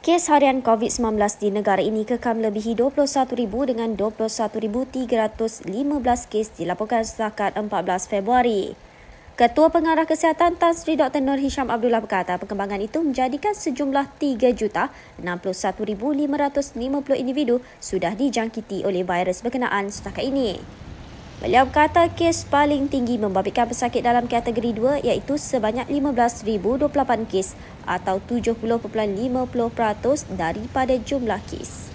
Kes harian COVID-19 di negara ini kekal melebihi 21,000 dengan 21,315 kes dilaporkan setakat 14 Februari. Ketua Pengarah Kesihatan Tan Sri Dr. Nur Hisham Abdullah berkata perkembangan itu menjadikan sejumlah 3,061,550 individu sudah dijangkiti oleh virus berkenaan setakat ini. Beliau berkata kes paling tinggi membabitkan pesakit dalam kategori 2 iaitu sebanyak 15,028 kes atau 70.50% daripada jumlah kes.